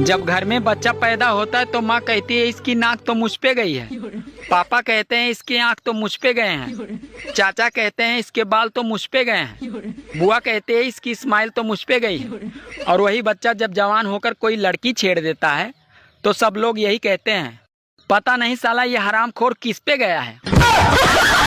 जब घर में बच्चा पैदा होता है तो माँ कहती है इसकी नाक तो मुझ पे गई है पापा कहते हैं इसकी आँख तो मुझ पे गए हैं चाचा कहते हैं इसके बाल तो मुझ पे गए हैं बुआ कहते हैं इसकी स्माइल तो मुझ पे गई है और वही बच्चा जब जवान होकर कोई लड़की छेड़ देता है तो सब लोग यही कहते हैं पता नहीं साला ये हराम खोर किस पे गया है